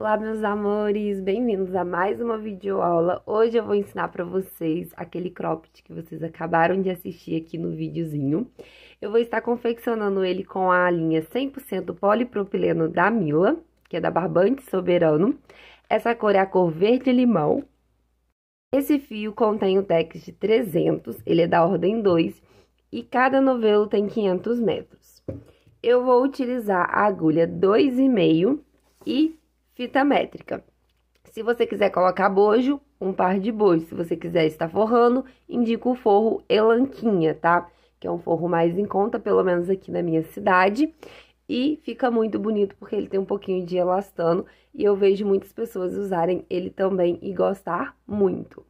Olá, meus amores, bem-vindos a mais uma videoaula. Hoje eu vou ensinar para vocês aquele cropped que vocês acabaram de assistir aqui no videozinho. Eu vou estar confeccionando ele com a linha 100% polipropileno da Mila, que é da Barbante Soberano. Essa cor é a cor verde-limão. Esse fio contém o Tex de 300, ele é da ordem 2 e cada novelo tem 500 metros. Eu vou utilizar a agulha 2,5 e fita métrica. Se você quiser colocar bojo, um par de bois. Se você quiser estar forrando, indico o forro Elanquinha, tá? Que é um forro mais em conta, pelo menos aqui na minha cidade. E fica muito bonito porque ele tem um pouquinho de elastano e eu vejo muitas pessoas usarem ele também e gostar muito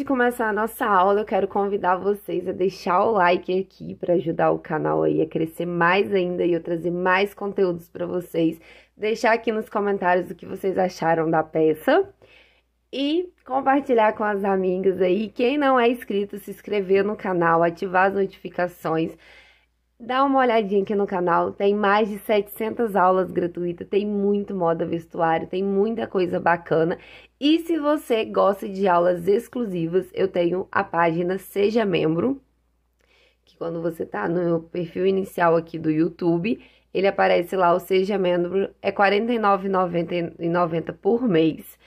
de começar a nossa aula, eu quero convidar vocês a deixar o like aqui para ajudar o canal aí a crescer mais ainda e eu trazer mais conteúdos para vocês. Deixar aqui nos comentários o que vocês acharam da peça e compartilhar com as amigas aí. Quem não é inscrito, se inscrever no canal, ativar as notificações Dá uma olhadinha aqui no canal, tem mais de 700 aulas gratuitas, tem muito moda vestuário, tem muita coisa bacana. E se você gosta de aulas exclusivas, eu tenho a página Seja Membro, que quando você tá no perfil inicial aqui do YouTube, ele aparece lá, o Seja Membro é R$ 49,90 por mês.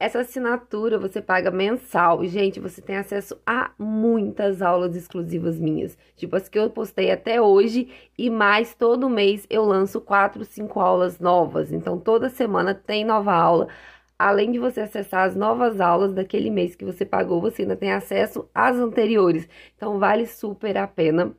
Essa assinatura você paga mensal. gente, você tem acesso a muitas aulas exclusivas minhas. Tipo as que eu postei até hoje. E mais, todo mês eu lanço 4, 5 aulas novas. Então, toda semana tem nova aula. Além de você acessar as novas aulas daquele mês que você pagou, você ainda tem acesso às anteriores. Então, vale super a pena.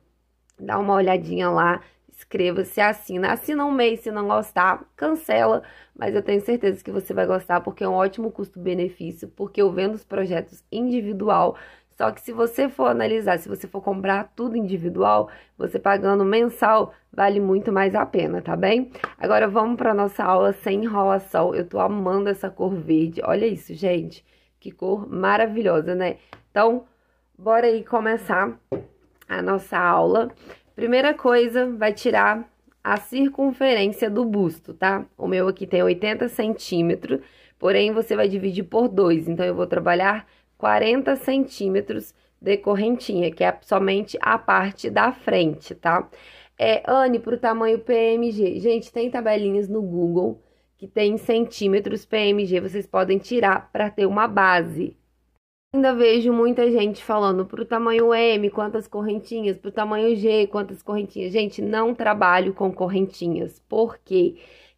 Dá uma olhadinha lá, inscreva-se, assina. Assina um mês se não gostar, cancela, mas eu tenho certeza que você vai gostar porque é um ótimo custo-benefício, porque eu vendo os projetos individual. Só que se você for analisar, se você for comprar tudo individual, você pagando mensal, vale muito mais a pena, tá bem? Agora vamos para nossa aula sem enrolação. Eu tô amando essa cor verde. Olha isso, gente. Que cor maravilhosa, né? Então, bora aí começar a nossa aula. Primeira coisa, vai tirar a circunferência do busto, tá? O meu aqui tem 80 centímetros, porém você vai dividir por 2, então eu vou trabalhar 40 centímetros de correntinha, que é somente a parte da frente, tá? É, Anne, para o tamanho PMG, gente, tem tabelinhas no Google que tem centímetros PMG, vocês podem tirar para ter uma base. Ainda vejo muita gente falando pro tamanho M, quantas correntinhas, pro tamanho G, quantas correntinhas. Gente, não trabalho com correntinhas, porque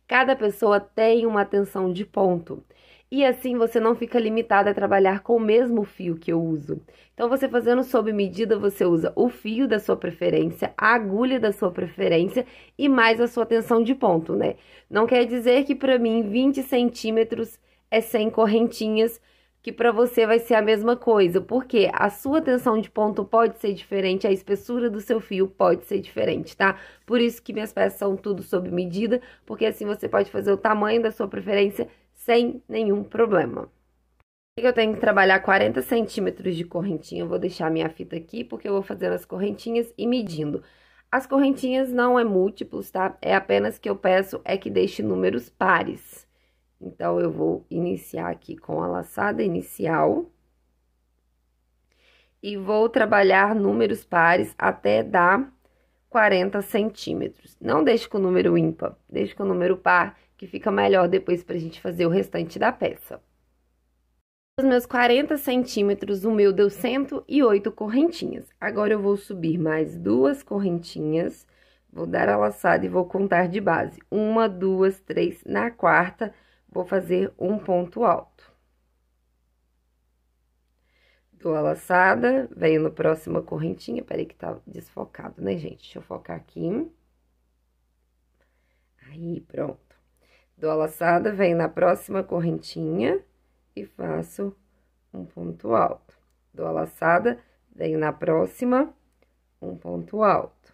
cada pessoa tem uma atenção de ponto. E assim você não fica limitado a trabalhar com o mesmo fio que eu uso. Então, você fazendo sob medida, você usa o fio da sua preferência, a agulha da sua preferência e mais a sua tensão de ponto, né? Não quer dizer que para mim 20 centímetros é 100 correntinhas, que para você vai ser a mesma coisa, porque a sua tensão de ponto pode ser diferente, a espessura do seu fio pode ser diferente, tá? Por isso que minhas peças são tudo sob medida, porque assim você pode fazer o tamanho da sua preferência sem nenhum problema. Eu tenho que trabalhar 40 centímetros de correntinha, eu vou deixar minha fita aqui, porque eu vou fazendo as correntinhas e medindo. As correntinhas não é múltiplos, tá? É apenas que eu peço é que deixe números pares. Então, eu vou iniciar aqui com a laçada inicial. E vou trabalhar números pares até dar 40 centímetros. Não deixe com o número ímpar, deixe com o número par, que fica melhor depois para a gente fazer o restante da peça. Os meus 40 centímetros, o meu deu 108 correntinhas. Agora, eu vou subir mais duas correntinhas, vou dar a laçada e vou contar de base. Uma, duas, três, na quarta, vou fazer um ponto alto. Dou a laçada, venho no próximo correntinha, peraí que tá desfocado, né, gente? Deixa eu focar aqui. Aí, pronto. Dou a laçada, venho na próxima correntinha e faço um ponto alto. Dou a laçada, venho na próxima, um ponto alto.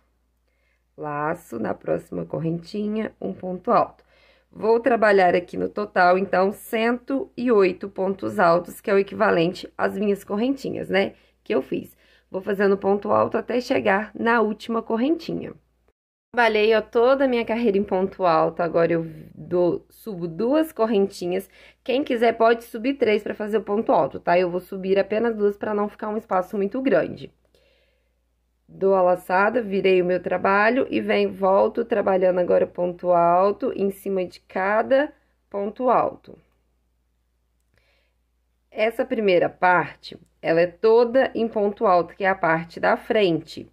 Laço na próxima correntinha, um ponto alto. Vou trabalhar aqui no total, então, 108 pontos altos, que é o equivalente às minhas correntinhas, né? Que eu fiz. Vou fazendo ponto alto até chegar na última correntinha. Trabalhei ó, toda a minha carreira em ponto alto, agora eu dou, subo duas correntinhas. Quem quiser pode subir três para fazer o ponto alto, tá? Eu vou subir apenas duas para não ficar um espaço muito grande dou a laçada, virei o meu trabalho e venho, volto trabalhando agora ponto alto em cima de cada ponto alto. Essa primeira parte, ela é toda em ponto alto, que é a parte da frente,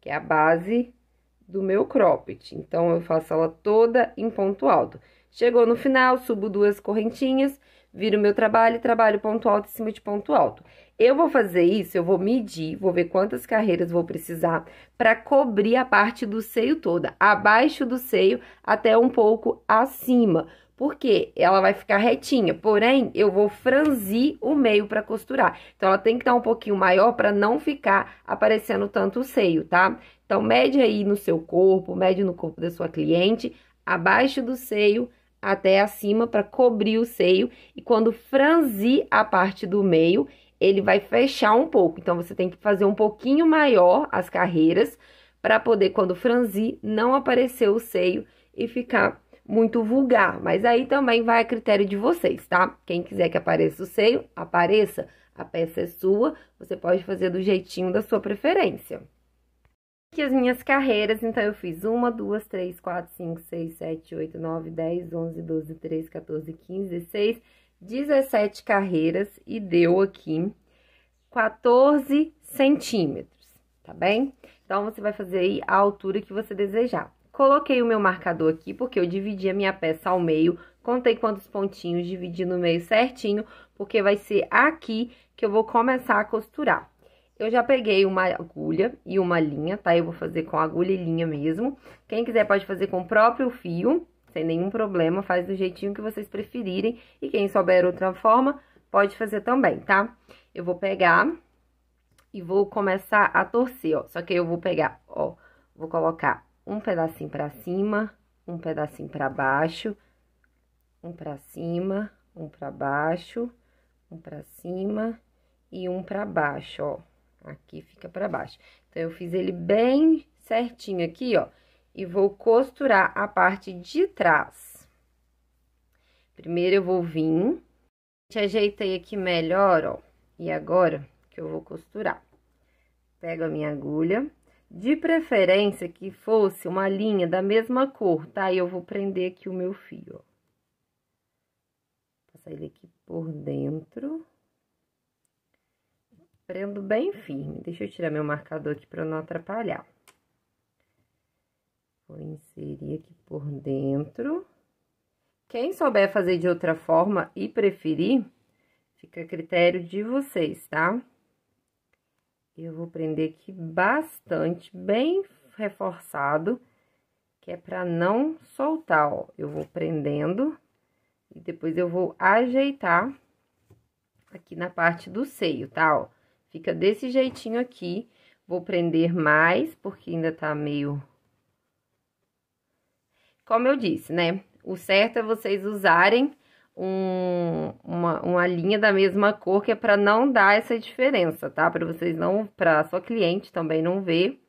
que é a base do meu cropped. Então, eu faço ela toda em ponto alto. Chegou no final, subo duas correntinhas, viro meu trabalho, e trabalho ponto alto em cima de ponto alto. Eu vou fazer isso, eu vou medir, vou ver quantas carreiras vou precisar para cobrir a parte do seio toda, abaixo do seio até um pouco acima, porque ela vai ficar retinha, porém eu vou franzir o meio para costurar. Então ela tem que estar um pouquinho maior para não ficar aparecendo tanto o seio, tá? Então mede aí no seu corpo, mede no corpo da sua cliente, abaixo do seio até acima para cobrir o seio e quando franzir a parte do meio, ele vai fechar um pouco. Então, você tem que fazer um pouquinho maior as carreiras para poder, quando franzir, não aparecer o seio e ficar muito vulgar. Mas aí também vai a critério de vocês, tá? Quem quiser que apareça o seio, apareça. A peça é sua, você pode fazer do jeitinho da sua preferência. Aqui as minhas carreiras, então eu fiz 1, 2, 3, 4, 5, 6, 7, 8, 9, 10, 11, 12, 13, 14, 15, 16... 17 carreiras e deu aqui 14 centímetros, tá bem? Então, você vai fazer aí a altura que você desejar. Coloquei o meu marcador aqui, porque eu dividi a minha peça ao meio, contei quantos pontinhos, dividi no meio certinho, porque vai ser aqui que eu vou começar a costurar. Eu já peguei uma agulha e uma linha, tá? Eu vou fazer com agulha e linha mesmo. Quem quiser pode fazer com o próprio fio, sem nenhum problema, faz do jeitinho que vocês preferirem. E quem souber outra forma, pode fazer também, tá? Eu vou pegar e vou começar a torcer, ó. Só que eu vou pegar, ó, vou colocar um pedacinho pra cima, um pedacinho pra baixo, um pra cima, um pra baixo, um pra cima e um pra baixo, ó. Aqui fica pra baixo. Então, eu fiz ele bem certinho aqui, ó e vou costurar a parte de trás. Primeiro eu vou vir, te ajeitei aqui melhor, ó, e agora que eu vou costurar. Pego a minha agulha, de preferência que fosse uma linha da mesma cor, tá? E eu vou prender aqui o meu fio, ó. Passar ele aqui por dentro. Prendo bem firme. Deixa eu tirar meu marcador aqui para não atrapalhar. Vou inserir aqui por dentro. Quem souber fazer de outra forma e preferir, fica a critério de vocês, tá? Eu vou prender aqui bastante, bem reforçado, que é pra não soltar, ó. Eu vou prendendo e depois eu vou ajeitar aqui na parte do seio, tá? Ó, fica desse jeitinho aqui. Vou prender mais, porque ainda tá meio como eu disse, né? O certo é vocês usarem um, uma, uma linha da mesma cor, que é para não dar essa diferença, tá? Para vocês não, para sua cliente também não ver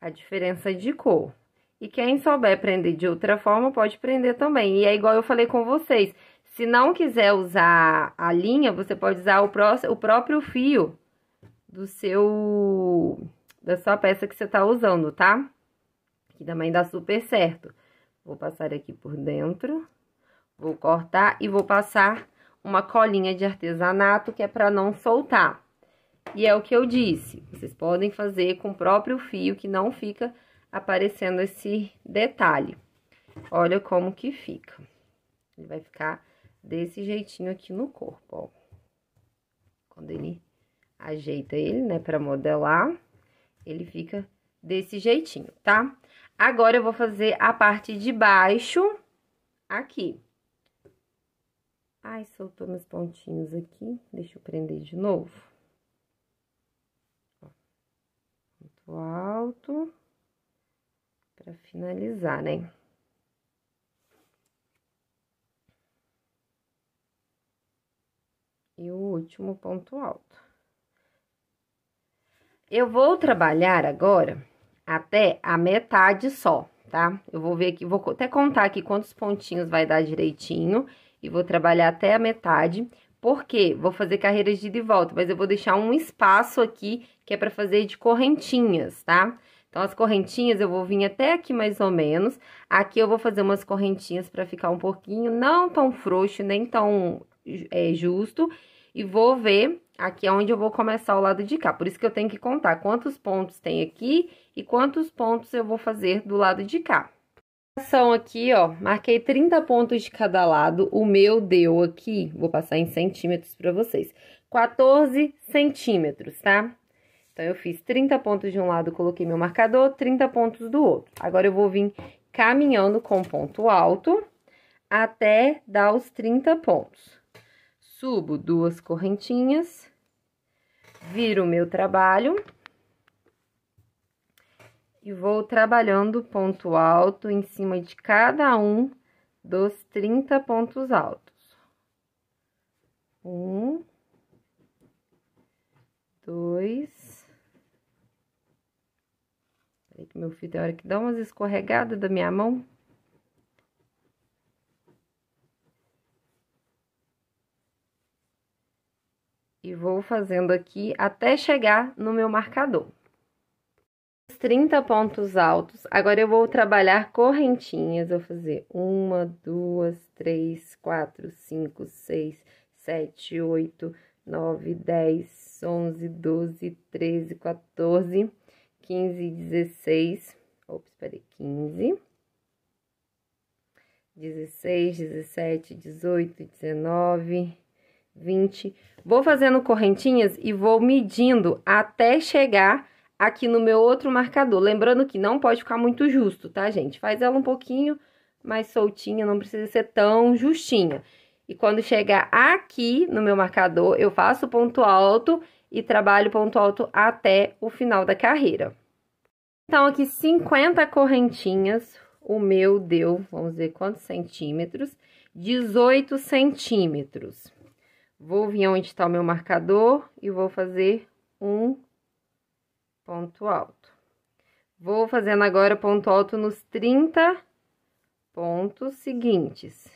a diferença de cor. E quem souber prender de outra forma, pode prender também. E é igual eu falei com vocês, se não quiser usar a linha, você pode usar o, pró o próprio fio do seu da sua peça que você tá usando, tá? aqui também dá super certo. Vou passar aqui por dentro, vou cortar e vou passar uma colinha de artesanato que é para não soltar. E é o que eu disse, vocês podem fazer com o próprio fio que não fica aparecendo esse detalhe. Olha como que fica. Ele vai ficar desse jeitinho aqui no corpo, ó. Quando ele ajeita ele, né, pra modelar, ele fica desse jeitinho, tá? Agora, eu vou fazer a parte de baixo aqui. Ai, soltou meus pontinhos aqui. Deixa eu prender de novo. Ponto alto. Pra finalizar, né? E o último ponto alto. Eu vou trabalhar agora até a metade só, tá? Eu vou ver aqui, vou até contar aqui quantos pontinhos vai dar direitinho e vou trabalhar até a metade. Porque vou fazer carreiras de ida e volta, mas eu vou deixar um espaço aqui que é para fazer de correntinhas, tá? Então, as correntinhas eu vou vir até aqui mais ou menos. Aqui eu vou fazer umas correntinhas para ficar um pouquinho não tão frouxo, nem tão é, justo. E vou ver aqui é onde eu vou começar o lado de cá. Por isso que eu tenho que contar quantos pontos tem aqui e quantos pontos eu vou fazer do lado de cá. São aqui, ó, marquei 30 pontos de cada lado, o meu deu aqui, vou passar em centímetros para vocês, 14 centímetros, tá? Então, eu fiz 30 pontos de um lado, coloquei meu marcador, 30 pontos do outro. Agora, eu vou vir caminhando com ponto alto até dar os 30 pontos. Subo duas correntinhas, viro o meu trabalho e vou trabalhando ponto alto em cima de cada um dos 30 pontos altos. Um, dois. Peraí que meu fio tem hora que dá umas escorregadas da minha mão. e vou fazendo aqui até chegar no meu marcador. Os 30 pontos altos, agora eu vou trabalhar correntinhas, vou fazer uma, duas, três, quatro, cinco, seis, sete, oito, nove, dez, onze, doze, treze, 14, 15, 16, ops, peraí, 15, 16, 17, 18, 19, 20. Vou fazendo correntinhas e vou medindo até chegar aqui no meu outro marcador. Lembrando que não pode ficar muito justo, tá, gente? Faz ela um pouquinho mais soltinha, não precisa ser tão justinha. E quando chegar aqui no meu marcador, eu faço ponto alto e trabalho ponto alto até o final da carreira. Então, aqui 50 correntinhas, o meu deu, vamos ver quantos centímetros, 18 centímetros. Vou vir onde está o meu marcador e vou fazer um ponto alto. Vou fazendo agora ponto alto nos 30 pontos seguintes,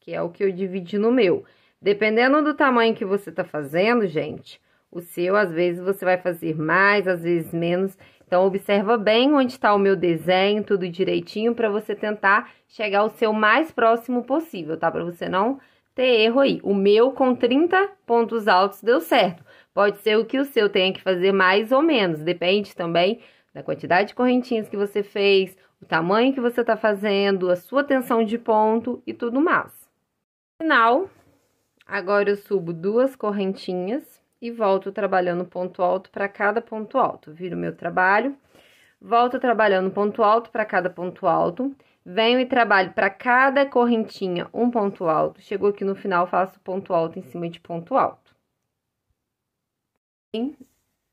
que é o que eu dividi no meu. Dependendo do tamanho que você tá fazendo, gente, o seu, às vezes, você vai fazer mais, às vezes menos. Então, observa bem onde está o meu desenho, tudo direitinho, para você tentar chegar ao seu mais próximo possível, tá? Para você não ter erro aí. O meu com 30 pontos altos deu certo. Pode ser o que o seu tenha que fazer mais ou menos, depende também da quantidade de correntinhas que você fez, o tamanho que você está fazendo, a sua tensão de ponto e tudo mais. Final, agora eu subo duas correntinhas e volto trabalhando ponto alto para cada ponto alto. Viro meu trabalho, volto trabalhando ponto alto para cada ponto alto Venho e trabalho para cada correntinha um ponto alto. Chegou aqui no final, faço ponto alto em cima de ponto alto.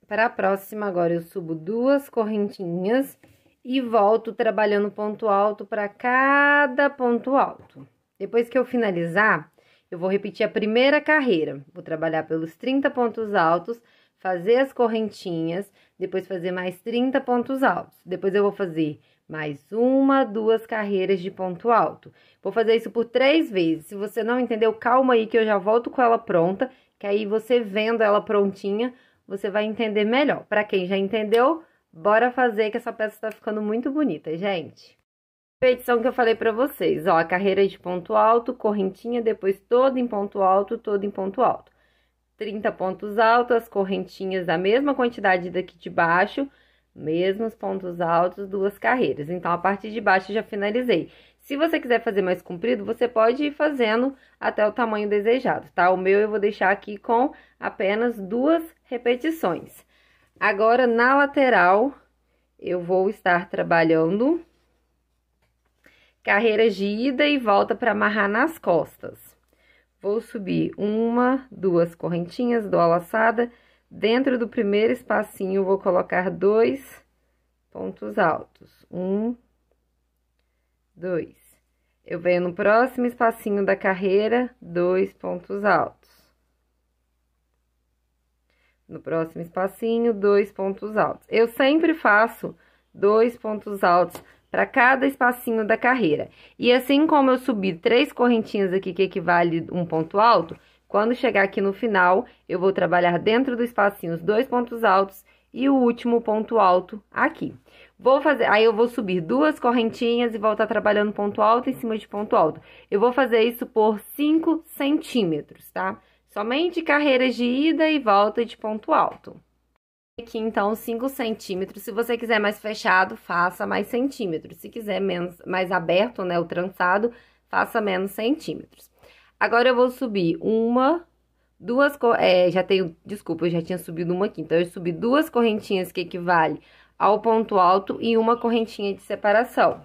Para a próxima, agora eu subo duas correntinhas e volto trabalhando ponto alto para cada ponto alto. Depois que eu finalizar, eu vou repetir a primeira carreira. Vou trabalhar pelos 30 pontos altos, fazer as correntinhas, depois fazer mais 30 pontos altos. Depois eu vou fazer mais uma, duas carreiras de ponto alto. Vou fazer isso por três vezes. Se você não entendeu, calma aí que eu já volto com ela pronta, que aí você vendo ela prontinha, você vai entender melhor. Para quem já entendeu, bora fazer que essa peça está ficando muito bonita, gente. Repetição que eu falei para vocês, ó, a carreira de ponto alto, correntinha, depois todo em ponto alto, todo em ponto alto. 30 pontos altos, correntinhas da mesma quantidade daqui de baixo, mesmos pontos altos, duas carreiras. Então, a parte de baixo já finalizei. Se você quiser fazer mais comprido, você pode ir fazendo até o tamanho desejado, tá? O meu eu vou deixar aqui com apenas duas repetições. Agora, na lateral, eu vou estar trabalhando carreiras de ida e volta para amarrar nas costas. Vou subir uma, duas correntinhas, dou a laçada Dentro do primeiro espacinho, vou colocar dois pontos altos. Um, dois. Eu venho no próximo espacinho da carreira, dois pontos altos. No próximo espacinho, dois pontos altos. Eu sempre faço dois pontos altos para cada espacinho da carreira. E assim como eu subi três correntinhas aqui, que equivale um ponto alto, quando chegar aqui no final, eu vou trabalhar dentro do espacinho os dois pontos altos e o último ponto alto aqui. Vou fazer, aí eu vou subir duas correntinhas e voltar trabalhando ponto alto em cima de ponto alto. Eu vou fazer isso por 5 centímetros, tá? Somente carreiras de ida e volta de ponto alto. Aqui, então, 5 centímetros. Se você quiser mais fechado, faça mais centímetros. Se quiser menos, mais aberto, né, o trançado, faça menos centímetros. Agora, eu vou subir uma, duas... É, já tenho... Desculpa, eu já tinha subido uma aqui. Então, eu subi duas correntinhas que equivale ao ponto alto e uma correntinha de separação.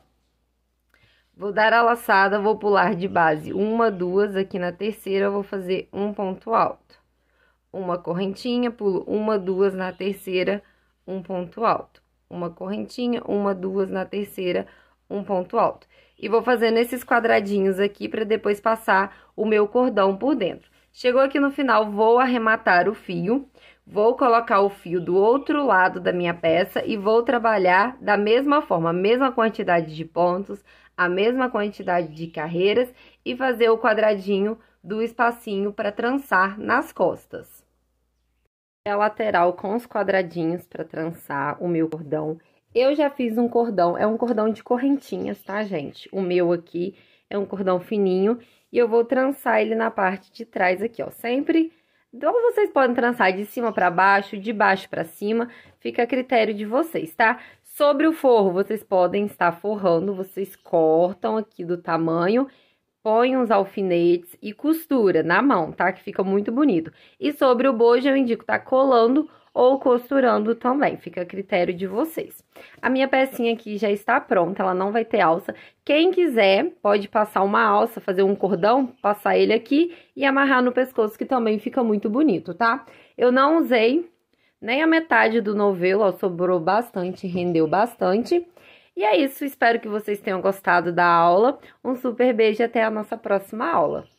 Vou dar a laçada, vou pular de base uma, duas, aqui na terceira eu vou fazer um ponto alto. Uma correntinha, pulo uma, duas na terceira, um ponto alto. Uma correntinha, uma, duas na terceira, um ponto alto. E vou fazendo esses quadradinhos aqui para depois passar o meu cordão por dentro. Chegou aqui no final, vou arrematar o fio, vou colocar o fio do outro lado da minha peça e vou trabalhar da mesma forma, a mesma quantidade de pontos, a mesma quantidade de carreiras e fazer o quadradinho do espacinho para trançar nas costas. A lateral com os quadradinhos para trançar o meu cordão. Eu já fiz um cordão, é um cordão de correntinhas, tá, gente? O meu aqui é um cordão fininho e eu vou trançar ele na parte de trás aqui, ó. Sempre, então vocês podem trançar de cima para baixo, de baixo para cima, fica a critério de vocês, tá? Sobre o forro, vocês podem estar forrando, vocês cortam aqui do tamanho, põem uns alfinetes e costura na mão, tá? Que fica muito bonito. E sobre o bojo, eu indico tá colando ou costurando também, fica a critério de vocês. A minha pecinha aqui já está pronta, ela não vai ter alça. Quem quiser pode passar uma alça, fazer um cordão, passar ele aqui e amarrar no pescoço, que também fica muito bonito, tá? Eu não usei nem a metade do novelo, ó, sobrou bastante, rendeu bastante. E é isso, espero que vocês tenham gostado da aula. Um super beijo e até a nossa próxima aula.